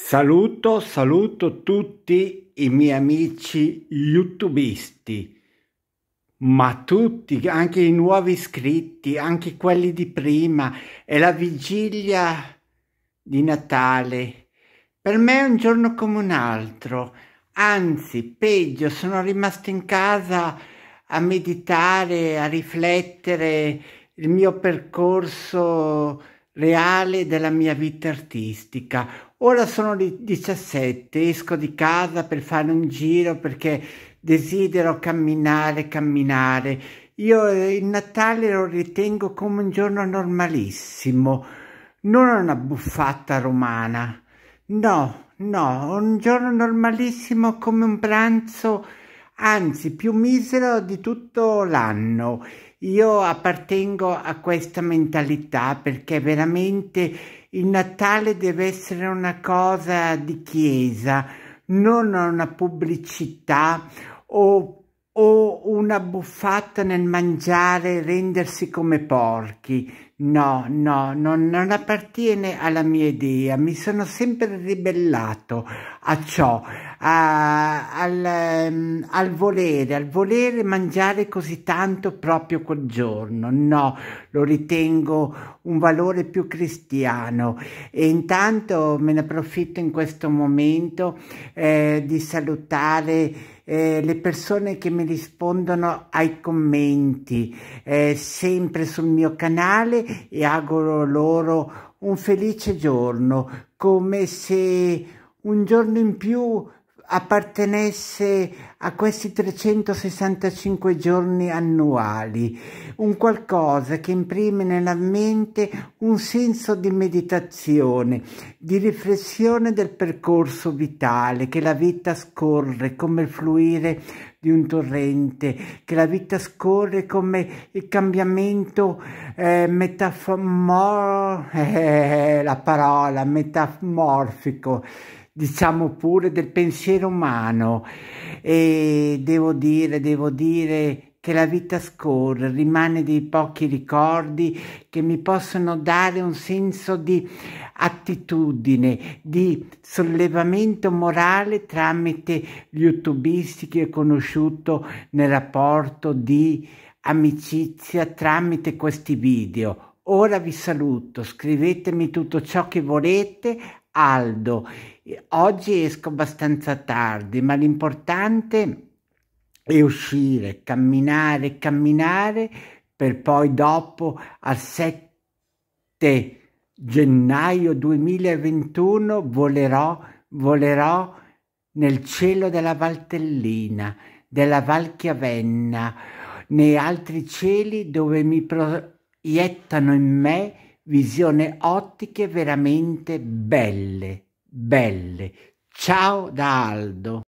Saluto, saluto tutti i miei amici youtubisti, ma tutti, anche i nuovi iscritti, anche quelli di prima. È la vigilia di Natale. Per me è un giorno come un altro. Anzi, peggio, sono rimasto in casa a meditare, a riflettere il mio percorso reale della mia vita artistica Ora sono le 17, esco di casa per fare un giro perché desidero camminare, camminare. Io eh, il Natale lo ritengo come un giorno normalissimo, non una buffata romana. No, no, un giorno normalissimo come un pranzo anzi più misero di tutto l'anno. Io appartengo a questa mentalità perché veramente il Natale deve essere una cosa di chiesa, non una pubblicità o, o una buffata nel mangiare, rendersi come porchi. No, no, no, non appartiene alla mia idea, mi sono sempre ribellato a ciò, a, al, ehm, al, volere, al volere mangiare così tanto proprio quel giorno, no, lo ritengo un valore più cristiano e intanto me ne approfitto in questo momento eh, di salutare eh, le persone che mi rispondono ai commenti eh, sempre sul mio canale e auguro loro un felice giorno, come se un giorno in più appartenesse a questi 365 giorni annuali, un qualcosa che imprime nella mente un senso di meditazione, di riflessione del percorso vitale, che la vita scorre come il fluire di un torrente, che la vita scorre come il cambiamento eh, metafomor- eh, la parola metamorfico diciamo pure del pensiero umano e devo dire, devo dire che la vita scorre, rimane dei pochi ricordi che mi possono dare un senso di attitudine, di sollevamento morale tramite gli youtubisti che ho conosciuto nel rapporto di amicizia tramite questi video. Ora vi saluto, scrivetemi tutto ciò che volete Aldo. Oggi esco abbastanza tardi, ma l'importante è uscire, camminare, camminare per poi dopo al 7 gennaio 2021 volerò, volerò nel cielo della Valtellina, della Valchiavenna, nei altri cieli dove mi proiettano in me visione ottiche veramente belle, belle. Ciao da Aldo.